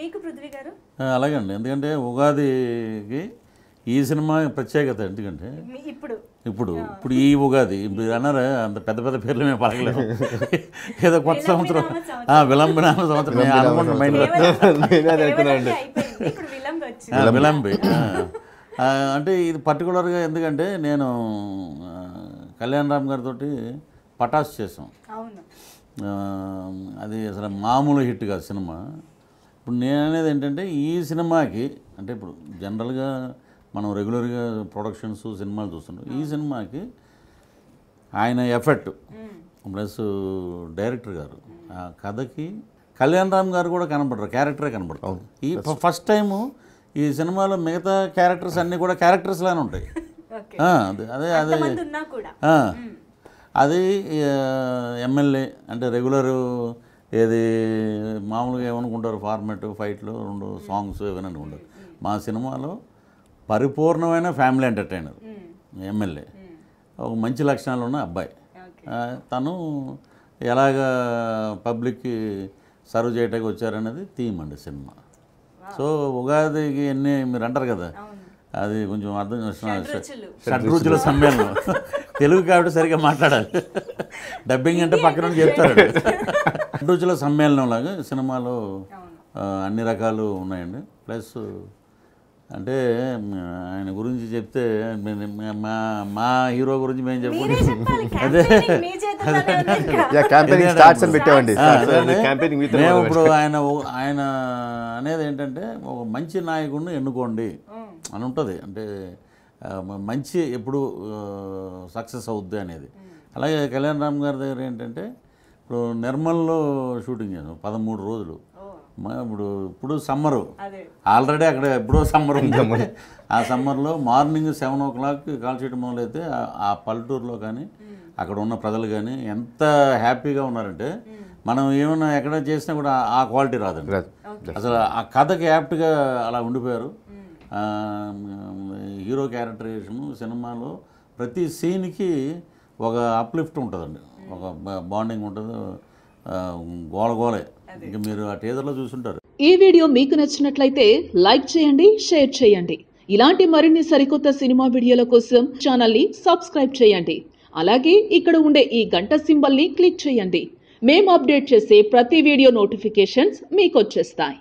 మీకు పృథ్వీ గారు అలాగండి ఎందుకంటే ఉగాదికి ఈ సినిమా ప్రత్యేకత ఎందుకంటే ఇప్పుడు ఇప్పుడు ఇప్పుడు ఈ ఉగాది మీరు అన్నారు అంత పెద్ద పెద్ద పేర్లు మేము పలకలేము ఏదో కొత్త సంవత్సరం విలంబనామ సంవత్సరం అనుకుంటున్నాను మైండ్లో విలంబి అంటే ఇది పర్టికులర్గా ఎందుకంటే నేను కళ్యాణ్ రామ్ గారితో పటాస్ చేసాం అది అసలు మామూలు హిట్ కాదు సినిమా ఇప్పుడు నేను అనేది ఏంటంటే ఈ సినిమాకి అంటే ఇప్పుడు జనరల్గా మనం రెగ్యులర్గా ప్రొడక్షన్స్ సినిమాలు చూస్తుంటాం ఈ సినిమాకి ఆయన ఎఫెక్ట్ ప్లస్ డైరెక్టర్ గారు ఆ కథకి కళ్యాణ్ రామ్ గారు కూడా కనపడరు క్యారెక్టరే కనబడతారు ఈ ఫస్ట్ టైము ఈ సినిమాలో మిగతా క్యారెక్టర్స్ అన్నీ కూడా క్యారెక్టర్స్ లానే ఉంటాయి అదే అదే అదే అది ఎమ్మెల్యే అంటే రెగ్యులర్ ఏది మామూలుగా ఏమనుకుంటారు ఫార్మేట్ ఫైట్లు రెండు సాంగ్స్ ఏమైనా అనుకుంటారు మా సినిమాలో పరిపూర్ణమైన ఫ్యామిలీ ఎంటర్టైనర్ ఎమ్మెల్యే ఒక మంచి లక్షణాలు ఉన్న అబ్బాయి తను ఎలాగ పబ్లిక్కి సర్వ్ చేయటానికి వచ్చారనేది థీమ్ అండి సినిమా సో ఉగాదికి ఎన్ని మీరు అంటారు కదా అది కొంచెం అర్థం చేసిన షడ్రుచుల సమ్మేళనం తెలుగు కాబట్టి సరిగ్గా మాట్లాడాలి డబ్బింగ్ అంటే పక్కన చెప్తారు రోజుల సమ్మేళనం లాగా సినిమాలో అన్ని రకాలు ఉన్నాయండి ప్లస్ అంటే ఆయన గురించి చెప్తే మా మా హీరో గురించి మేము చెప్పుకుంటాం అదే మేము ఇప్పుడు ఆయన ఆయన అనేది ఏంటంటే ఒక మంచి నాయకుడిని ఎన్నుకోండి అని ఉంటుంది అంటే మంచి ఎప్పుడు సక్సెస్ అవుద్ది అనేది అలాగే కళ్యాణ్ రామ్ గారి దగ్గర ఏంటంటే ఇప్పుడు నిర్మల్లో షూటింగ్ చేసాం పదమూడు రోజులు ఇప్పుడు ఇప్పుడు సమ్మరు ఆల్రెడీ అక్కడ ఎప్పుడో సమ్మర్ ఉంది ఆ సమ్మర్లో morning seven o'clock call sheet మొదలైతే ఆ పల్లెటూరులో కానీ అక్కడ ఉన్న ప్రజలు కానీ ఎంత హ్యాపీగా ఉన్నారంటే మనం ఏమైనా ఎక్కడ చేసినా కూడా ఆ క్వాలిటీ రాదండి అసలు ఆ కథకి యాప్ట్గా అలా ఉండిపోయారు హీరో క్యారెక్టరేషను సినిమాలో ప్రతి సీన్కి ఒక అప్లిఫ్ట్ ఉంటుందండి ఒక బాండింగ్ ఉంటుంది గోల గోలే ఇంకా మీరు ఆ టీజర్లో చూసుంటారు ఈ వీడియో మీకు నచ్చినట్లయితే లైక్ చేయండి షేర్ చేయండి ఇలాంటి మరిన్ని సరికొత్త సినిమా వీడియోల కోసం ఛానల్ని సబ్స్క్రైబ్ చేయండి అలాగే ఇక్కడ ఉండే ఈ గంట సింబల్ని క్లిక్ చేయండి మేము అప్డేట్ చేసే ప్రతి వీడియో నోటిఫికేషన్స్ మీకు వచ్చేస్తాయి